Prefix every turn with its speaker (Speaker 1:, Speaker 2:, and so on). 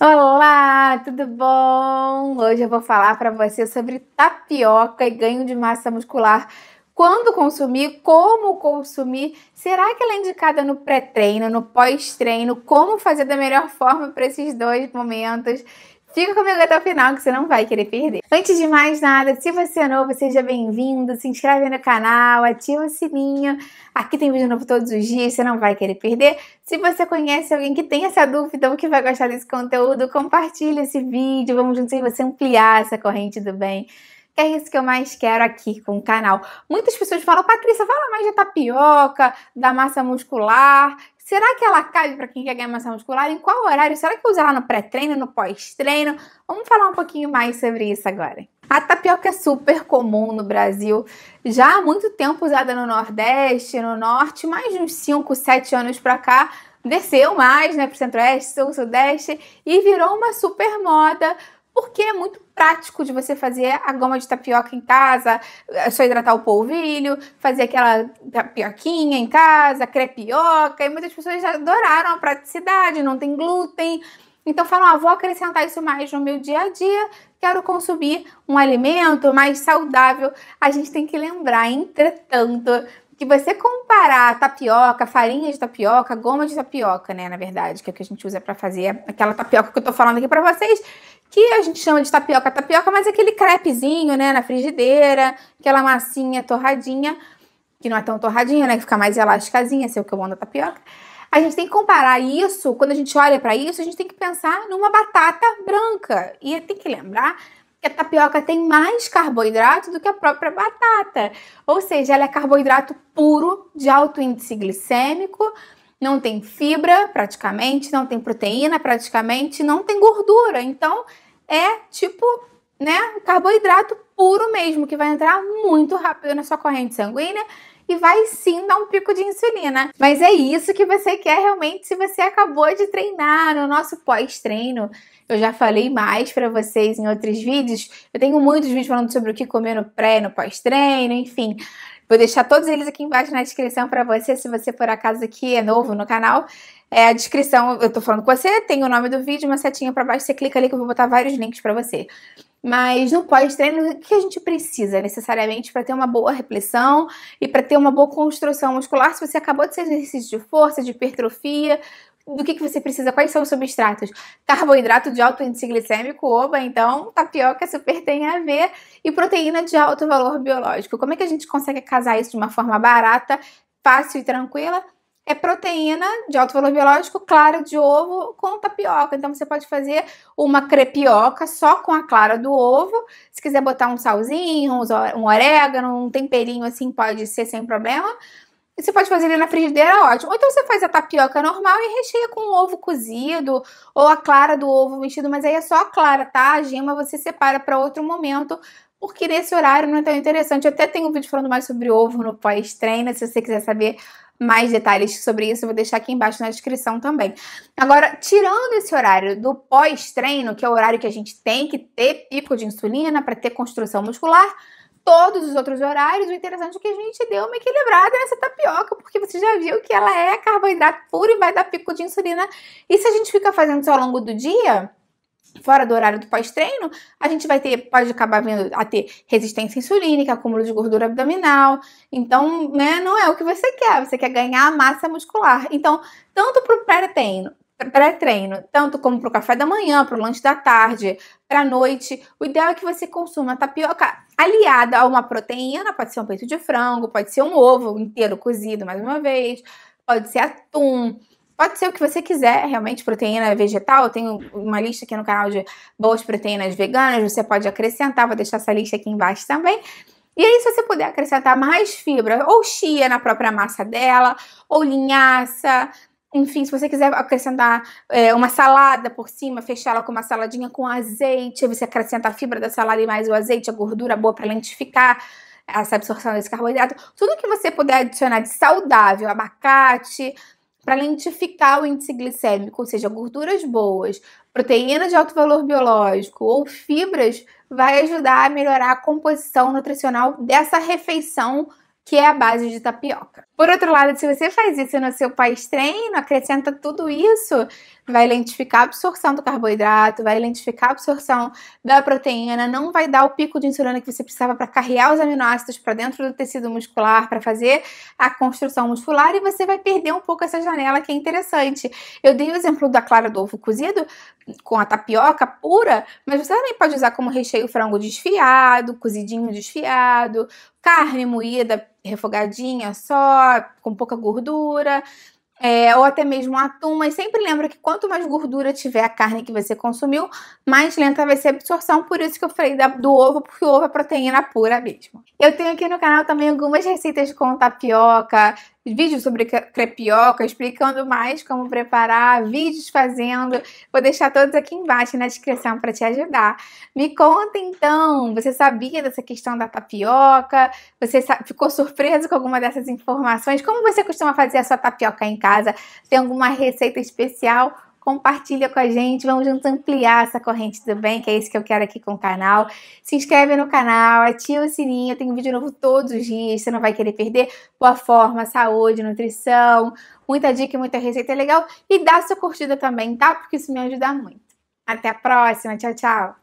Speaker 1: Olá, tudo bom? Hoje eu vou falar para você sobre tapioca e ganho de massa muscular. Quando consumir, como consumir, será que ela é indicada no pré-treino, no pós-treino? Como fazer da melhor forma para esses dois momentos? Fica comigo até o final que você não vai querer perder. Antes de mais nada, se você é novo, seja bem-vindo, se inscreve no canal, ativa o sininho. Aqui tem vídeo novo todos os dias, você não vai querer perder. Se você conhece alguém que tem essa dúvida ou que vai gostar desse conteúdo, compartilha esse vídeo, vamos juntos você ampliar essa corrente do bem é isso que eu mais quero aqui com o canal. Muitas pessoas falam, Patrícia, fala mais da tapioca, da massa muscular. Será que ela cabe para quem quer ganhar massa muscular? Em qual horário? Será que uso ela no pré-treino, no pós-treino? Vamos falar um pouquinho mais sobre isso agora. A tapioca é super comum no Brasil, já há muito tempo usada no Nordeste, no Norte, mais de uns 5, 7 anos para cá, desceu mais né, para o Centro-Oeste, Sul, Sudeste e virou uma super moda porque é muito prático de você fazer a goma de tapioca em casa, é só hidratar o polvilho, fazer aquela tapioquinha em casa, crepioca, e muitas pessoas adoraram a praticidade, não tem glúten. Então falam, ah, vou acrescentar isso mais no meu dia a dia, quero consumir um alimento mais saudável. A gente tem que lembrar, entretanto, que você comparar tapioca, farinha de tapioca, goma de tapioca, né, na verdade, que é o que a gente usa para fazer aquela tapioca que eu tô falando aqui para vocês, que a gente chama de tapioca tapioca, mas é aquele crepezinho, né, na frigideira, aquela massinha torradinha, que não é tão torradinha, né, que fica mais elásticazinha, assim, é o que eu amo da tapioca. A gente tem que comparar isso, quando a gente olha para isso, a gente tem que pensar numa batata branca. E tem que lembrar que a tapioca tem mais carboidrato do que a própria batata. Ou seja, ela é carboidrato puro, de alto índice glicêmico, não tem fibra praticamente, não tem proteína praticamente, não tem gordura. Então é tipo, né, carboidrato puro mesmo, que vai entrar muito rápido na sua corrente sanguínea e vai sim dar um pico de insulina. Mas é isso que você quer realmente se você acabou de treinar no nosso pós-treino. Eu já falei mais para vocês em outros vídeos. Eu tenho muitos vídeos falando sobre o que comer no pré, no pós-treino, enfim. Vou deixar todos eles aqui embaixo na descrição para você, se você por acaso aqui é novo no canal. É a descrição, eu tô falando com você, tem o nome do vídeo, uma setinha para baixo, você clica ali que eu vou botar vários links para você. Mas no pós-treino, o que a gente precisa necessariamente para ter uma boa repetição e para ter uma boa construção muscular? Se você acabou de fazer exercício de força, de hipertrofia, do que, que você precisa, quais são os substratos. Carboidrato de alto índice glicêmico, oba, então tapioca super tem a ver. E proteína de alto valor biológico. Como é que a gente consegue casar isso de uma forma barata, fácil e tranquila? é proteína de alto valor biológico, clara de ovo com tapioca. Então você pode fazer uma crepioca só com a clara do ovo. Se quiser botar um salzinho, um orégano, um temperinho assim, pode ser sem problema. Você pode fazer ele na frigideira, ótimo. Ou então você faz a tapioca normal e recheia com ovo cozido ou a clara do ovo mexido, mas aí é só a clara, tá? A gema você separa para outro momento, porque nesse horário não é tão interessante. Eu até tenho um vídeo falando mais sobre ovo no pós-treino, se você quiser saber mais detalhes sobre isso, eu vou deixar aqui embaixo na descrição também. Agora, tirando esse horário do pós-treino, que é o horário que a gente tem que ter pico de insulina para ter construção muscular, todos os outros horários, o interessante é que a gente deu uma equilibrada nessa tapioca, porque você já viu que ela é carboidrato puro e vai dar pico de insulina. E se a gente fica fazendo isso ao longo do dia, fora do horário do pós-treino, a gente vai ter, pode acabar vindo a ter resistência insulínica, acúmulo de gordura abdominal. Então, né, não é o que você quer, você quer ganhar massa muscular. Então, tanto para o pré-treino pré-treino, tanto como para o café da manhã, para o lanche da tarde, para a noite. O ideal é que você consuma tapioca aliada a uma proteína, pode ser um peito de frango, pode ser um ovo inteiro cozido mais uma vez, pode ser atum, pode ser o que você quiser, realmente proteína é vegetal. Eu tenho uma lista aqui no canal de boas proteínas veganas, você pode acrescentar, vou deixar essa lista aqui embaixo também. E aí, se você puder acrescentar mais fibra, ou chia na própria massa dela, ou linhaça, enfim, se você quiser acrescentar é, uma salada por cima, fechar ela com uma saladinha com azeite, você acrescenta a fibra da salada e mais o azeite, a gordura boa para lentificar essa absorção desse carboidrato. Tudo que você puder adicionar de saudável, abacate, para lentificar o índice glicêmico, ou seja, gorduras boas, proteína de alto valor biológico ou fibras, vai ajudar a melhorar a composição nutricional dessa refeição que é a base de tapioca. Por outro lado, se você faz isso no seu pós-treino, acrescenta tudo isso, vai lentificar a absorção do carboidrato, vai lentificar a absorção da proteína, não vai dar o pico de insulina que você precisava para carregar os aminoácidos para dentro do tecido muscular, para fazer a construção muscular e você vai perder um pouco essa janela que é interessante. Eu dei o exemplo da clara do ovo cozido com a tapioca pura, mas você também pode usar como recheio frango desfiado, cozidinho desfiado, carne moída refogadinha só, com pouca gordura, é, ou até mesmo atum, mas sempre lembra que quanto mais gordura tiver a carne que você consumiu, mais lenta vai ser a absorção, por isso que eu falei da, do ovo, porque o ovo é proteína pura mesmo. Eu tenho aqui no canal também algumas receitas com tapioca, vídeos sobre crepioca, explicando mais como preparar, vídeos fazendo. Vou deixar todos aqui embaixo na descrição para te ajudar. Me conta então, você sabia dessa questão da tapioca? Você ficou surpreso com alguma dessas informações? Como você costuma fazer a sua tapioca em casa? Tem alguma receita especial? compartilha com a gente, vamos juntos ampliar essa corrente do bem, que é isso que eu quero aqui com o canal. Se inscreve no canal, ativa o sininho, tem um vídeo novo todos os dias, você não vai querer perder. Boa forma, saúde, nutrição, muita dica e muita receita é legal. E dá sua curtida também, tá? Porque isso me ajuda muito. Até a próxima, tchau, tchau!